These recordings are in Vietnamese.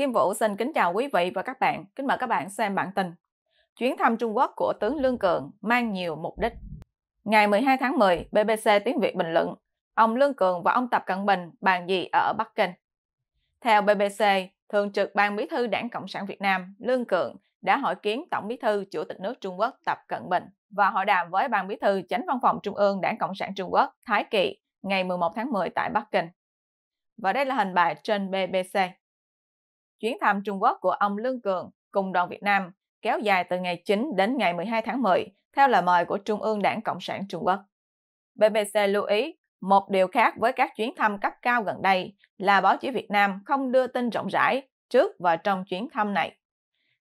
Kim Vũ xin kính chào quý vị và các bạn. Kính mời các bạn xem bản tin. Chuyến thăm Trung Quốc của tướng Lương Cường mang nhiều mục đích. Ngày 12 tháng 10, BBC tiếng Việt bình luận, ông Lương Cường và ông Tập Cận Bình bàn gì ở Bắc Kinh. Theo BBC, Thường trực Ban Bí thư Đảng Cộng sản Việt Nam Lương Cường đã hội kiến Tổng Bí thư Chủ tịch nước Trung Quốc Tập Cận Bình và hội đàm với Ban Bí thư Chánh Văn phòng Trung ương Đảng Cộng sản Trung Quốc Thái Kỳ ngày 11 tháng 10 tại Bắc Kinh. Và đây là hình bài trên BBC chuyến thăm Trung Quốc của ông Lương Cường cùng đoàn Việt Nam kéo dài từ ngày 9 đến ngày 12 tháng 10, theo lời mời của Trung ương Đảng Cộng sản Trung Quốc. BBC lưu ý, một điều khác với các chuyến thăm cấp cao gần đây là báo chí Việt Nam không đưa tin rộng rãi trước và trong chuyến thăm này.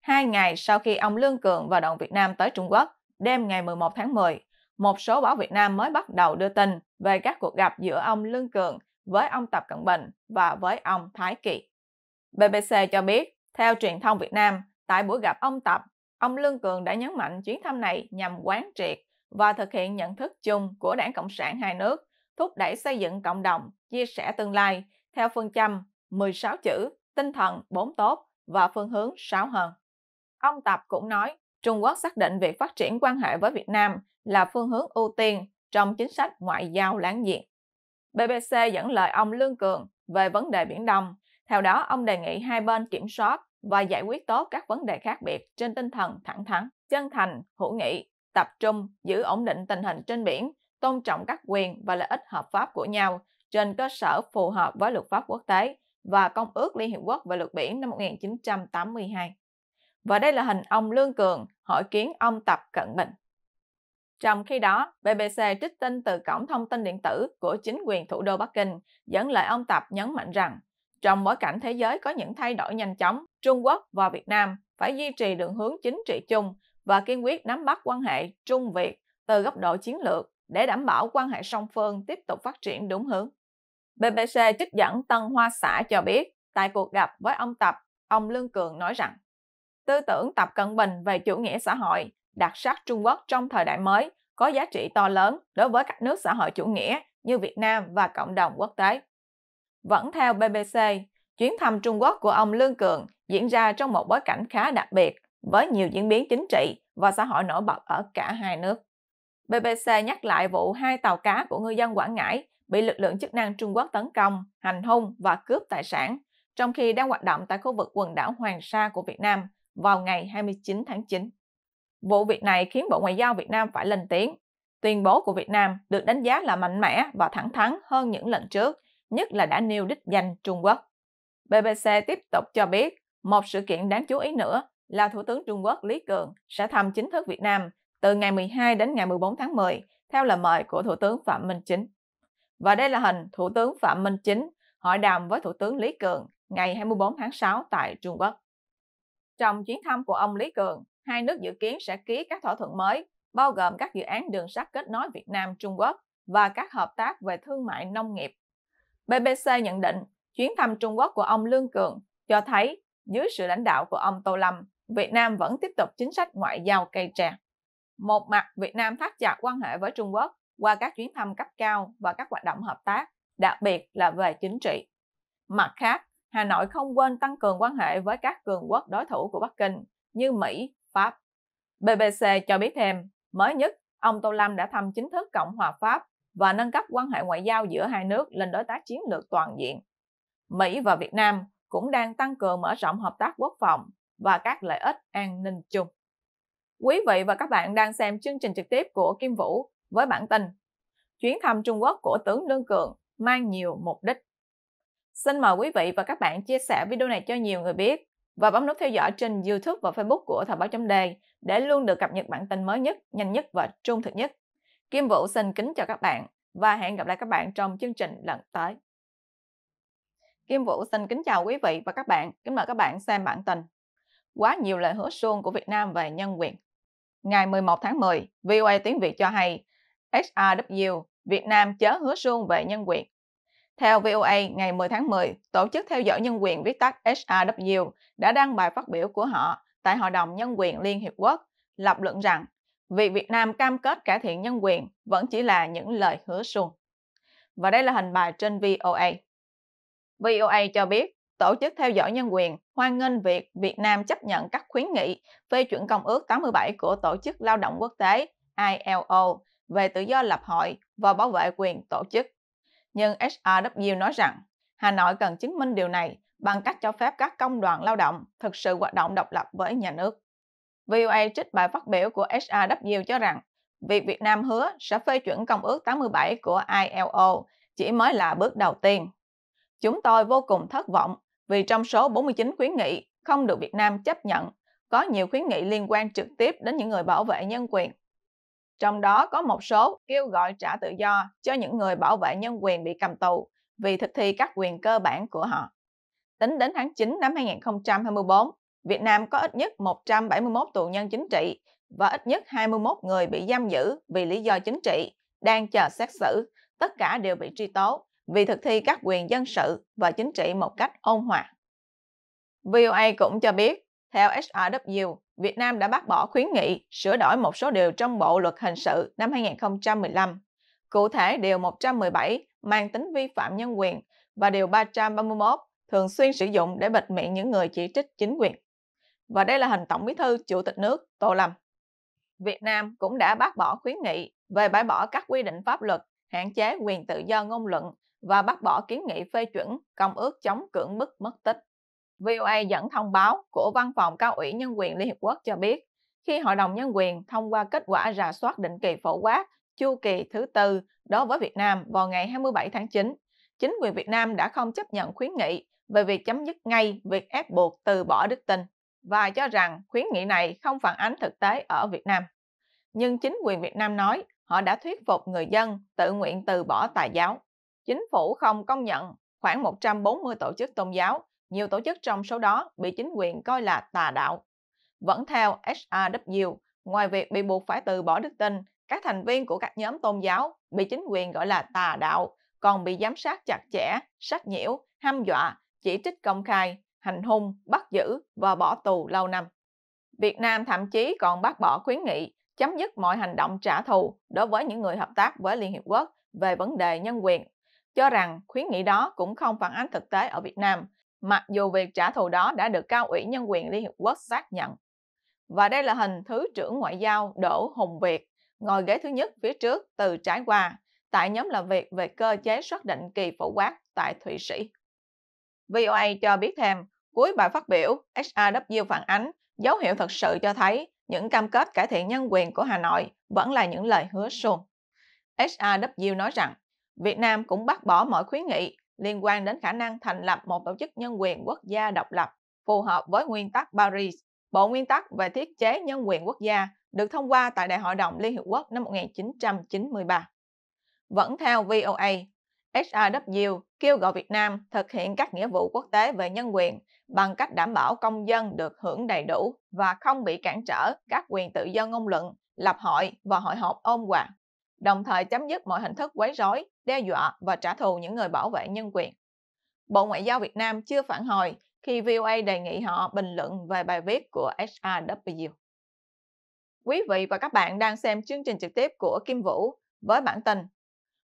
Hai ngày sau khi ông Lương Cường và đoàn Việt Nam tới Trung Quốc, đêm ngày 11 tháng 10, một số báo Việt Nam mới bắt đầu đưa tin về các cuộc gặp giữa ông Lương Cường với ông Tập Cận Bình và với ông Thái Kỳ. BBC cho biết, theo truyền thông Việt Nam, tại buổi gặp ông Tập, ông Lương Cường đã nhấn mạnh chuyến thăm này nhằm quán triệt và thực hiện nhận thức chung của Đảng Cộng sản hai nước, thúc đẩy xây dựng cộng đồng, chia sẻ tương lai theo phương châm 16 chữ, tinh thần 4 tốt và phương hướng 6 hơn. Ông Tập cũng nói, Trung Quốc xác định việc phát triển quan hệ với Việt Nam là phương hướng ưu tiên trong chính sách ngoại giao láng giềng. BBC dẫn lời ông Lương Cường về vấn đề Biển Đông theo đó, ông đề nghị hai bên kiểm soát và giải quyết tốt các vấn đề khác biệt trên tinh thần thẳng thắn, chân thành, hữu nghị, tập trung, giữ ổn định tình hình trên biển, tôn trọng các quyền và lợi ích hợp pháp của nhau trên cơ sở phù hợp với luật pháp quốc tế và Công ước Liên Hiệp Quốc về luật biển năm 1982. Và đây là hình ông Lương Cường hỏi kiến ông Tập Cận Bình. Trong khi đó, BBC trích tin từ cổng thông tin điện tử của chính quyền thủ đô Bắc Kinh dẫn lời ông Tập nhấn mạnh rằng trong bối cảnh thế giới có những thay đổi nhanh chóng, Trung Quốc và Việt Nam phải duy trì đường hướng chính trị chung và kiên quyết nắm bắt quan hệ Trung Việt từ góc độ chiến lược để đảm bảo quan hệ song phương tiếp tục phát triển đúng hướng. BBC trích dẫn Tân Hoa Xã cho biết, tại cuộc gặp với ông Tập, ông Lương Cường nói rằng tư tưởng Tập Cận Bình về chủ nghĩa xã hội đặc sắc Trung Quốc trong thời đại mới có giá trị to lớn đối với các nước xã hội chủ nghĩa như Việt Nam và cộng đồng quốc tế. Vẫn theo BBC, chuyến thăm Trung Quốc của ông Lương Cường diễn ra trong một bối cảnh khá đặc biệt với nhiều diễn biến chính trị và xã hội nổi bật ở cả hai nước. BBC nhắc lại vụ hai tàu cá của ngư dân Quảng Ngãi bị lực lượng chức năng Trung Quốc tấn công, hành hung và cướp tài sản, trong khi đang hoạt động tại khu vực quần đảo Hoàng Sa của Việt Nam vào ngày 29 tháng 9. Vụ việc này khiến Bộ Ngoại giao Việt Nam phải lên tiếng. Tuyên bố của Việt Nam được đánh giá là mạnh mẽ và thẳng thắn hơn những lần trước nhất là đã nêu đích danh Trung Quốc. BBC tiếp tục cho biết một sự kiện đáng chú ý nữa là Thủ tướng Trung Quốc Lý Cường sẽ thăm chính thức Việt Nam từ ngày 12 đến ngày 14 tháng 10 theo lời mời của Thủ tướng Phạm Minh Chính. Và đây là hình Thủ tướng Phạm Minh Chính hội đàm với Thủ tướng Lý Cường ngày 24 tháng 6 tại Trung Quốc. Trong chuyến thăm của ông Lý Cường, hai nước dự kiến sẽ ký các thỏa thuận mới, bao gồm các dự án đường sắt kết nối Việt Nam-Trung Quốc và các hợp tác về thương mại nông nghiệp BBC nhận định chuyến thăm Trung Quốc của ông Lương Cường cho thấy dưới sự lãnh đạo của ông Tô Lâm, Việt Nam vẫn tiếp tục chính sách ngoại giao cây trà. Một mặt, Việt Nam thắt chặt quan hệ với Trung Quốc qua các chuyến thăm cấp cao và các hoạt động hợp tác, đặc biệt là về chính trị. Mặt khác, Hà Nội không quên tăng cường quan hệ với các cường quốc đối thủ của Bắc Kinh như Mỹ, Pháp. BBC cho biết thêm, mới nhất, ông Tô Lâm đã thăm chính thức Cộng hòa Pháp và nâng cấp quan hệ ngoại giao giữa hai nước lên đối tác chiến lược toàn diện. Mỹ và Việt Nam cũng đang tăng cường mở rộng hợp tác quốc phòng và các lợi ích an ninh chung. Quý vị và các bạn đang xem chương trình trực tiếp của Kim Vũ với bản tin Chuyến thăm Trung Quốc của tướng Lương Cường mang nhiều mục đích. Xin mời quý vị và các bạn chia sẻ video này cho nhiều người biết và bấm nút theo dõi trên YouTube và Facebook của Thời báo chấm đề để luôn được cập nhật bản tin mới nhất, nhanh nhất và trung thực nhất. Kim Vũ xin kính chào các bạn và hẹn gặp lại các bạn trong chương trình lần tới. Kim Vũ xin kính chào quý vị và các bạn, kính mời các bạn xem bản tin. Quá nhiều lời hứa suông của Việt Nam về nhân quyền. Ngày 11 tháng 10, VOA tiếng Việt cho hay HRW Việt Nam chớ hứa suông về nhân quyền. Theo VOA, ngày 10 tháng 10, Tổ chức theo dõi nhân quyền viết tắt HRW đã đăng bài phát biểu của họ tại Hội đồng Nhân quyền Liên Hiệp Quốc, lập luận rằng việc Việt Nam cam kết cải thiện nhân quyền vẫn chỉ là những lời hứa suông. Và đây là hình bài trên VOA. VOA cho biết, Tổ chức theo dõi nhân quyền hoan nghênh việc Việt Nam chấp nhận các khuyến nghị phê chuẩn Công ước 87 của Tổ chức Lao động Quốc tế ILO về tự do lập hội và bảo vệ quyền tổ chức. Nhưng SRW nói rằng Hà Nội cần chứng minh điều này bằng cách cho phép các công đoàn lao động thực sự hoạt động độc lập với nhà nước. VOA trích bài phát biểu của HRW cho rằng việc Việt Nam hứa sẽ phê chuẩn Công ước 87 của ILO chỉ mới là bước đầu tiên. Chúng tôi vô cùng thất vọng vì trong số 49 khuyến nghị không được Việt Nam chấp nhận, có nhiều khuyến nghị liên quan trực tiếp đến những người bảo vệ nhân quyền. Trong đó có một số kêu gọi trả tự do cho những người bảo vệ nhân quyền bị cầm tù vì thực thi các quyền cơ bản của họ. Tính đến tháng 9 năm 2024, Việt Nam có ít nhất 171 tù nhân chính trị và ít nhất 21 người bị giam giữ vì lý do chính trị, đang chờ xét xử, tất cả đều bị truy tố vì thực thi các quyền dân sự và chính trị một cách ôn hòa. VOA cũng cho biết, theo HRW, Việt Nam đã bác bỏ khuyến nghị sửa đổi một số điều trong Bộ Luật Hình sự năm 2015. Cụ thể, Điều 117 mang tính vi phạm nhân quyền và Điều 331 thường xuyên sử dụng để bịt miệng những người chỉ trích chính quyền và đây là hình Tổng Bí thư Chủ tịch nước Tô Lâm. Việt Nam cũng đã bác bỏ khuyến nghị về bãi bỏ các quy định pháp luật hạn chế quyền tự do ngôn luận và bác bỏ kiến nghị phê chuẩn Công ước chống cưỡng bức mất tích. VOA dẫn thông báo của Văn phòng Cao ủy Nhân quyền Liên Hiệp Quốc cho biết, khi Hội đồng Nhân quyền thông qua kết quả rà soát định kỳ phổ quát chu kỳ thứ tư đối với Việt Nam vào ngày 27 tháng 9, chính quyền Việt Nam đã không chấp nhận khuyến nghị về việc chấm dứt ngay việc ép buộc từ bỏ đức tin và cho rằng khuyến nghị này không phản ánh thực tế ở Việt Nam. Nhưng chính quyền Việt Nam nói họ đã thuyết phục người dân tự nguyện từ bỏ tà giáo. Chính phủ không công nhận khoảng 140 tổ chức tôn giáo, nhiều tổ chức trong số đó bị chính quyền coi là tà đạo. Vẫn theo SRW, ngoài việc bị buộc phải từ bỏ đức tin, các thành viên của các nhóm tôn giáo bị chính quyền gọi là tà đạo, còn bị giám sát chặt chẽ, sách nhiễu, hăm dọa, chỉ trích công khai, hành hung, bắt giữ và bỏ tù lâu năm. Việt Nam thậm chí còn bác bỏ khuyến nghị chấm dứt mọi hành động trả thù đối với những người hợp tác với Liên Hiệp Quốc về vấn đề nhân quyền, cho rằng khuyến nghị đó cũng không phản ánh thực tế ở Việt Nam, mặc dù việc trả thù đó đã được Cao ủy Nhân quyền Liên Hiệp Quốc xác nhận. Và đây là hình Thứ trưởng Ngoại giao Đỗ Hùng Việt ngồi ghế thứ nhất phía trước từ trái qua tại nhóm làm việc về cơ chế xác định kỳ phổ quát tại Thụy Sĩ. VOA cho biết thêm, cuối bài phát biểu, HRW phản ánh dấu hiệu thật sự cho thấy những cam kết cải thiện nhân quyền của Hà Nội vẫn là những lời hứa suông. HRW nói rằng, Việt Nam cũng bác bỏ mọi khuyến nghị liên quan đến khả năng thành lập một tổ chức nhân quyền quốc gia độc lập phù hợp với nguyên tắc Paris, Bộ Nguyên tắc về thiết chế nhân quyền quốc gia được thông qua tại Đại hội đồng Liên Hiệp Quốc năm 1993. Vẫn theo VOA, HRW kêu gọi Việt Nam thực hiện các nghĩa vụ quốc tế về nhân quyền bằng cách đảm bảo công dân được hưởng đầy đủ và không bị cản trở các quyền tự do ngôn luận, lập hội và hội họp ôn hòa, đồng thời chấm dứt mọi hình thức quấy rối, đe dọa và trả thù những người bảo vệ nhân quyền. Bộ Ngoại giao Việt Nam chưa phản hồi khi VOA đề nghị họ bình luận về bài viết của HRW. Quý vị và các bạn đang xem chương trình trực tiếp của Kim Vũ với bản tin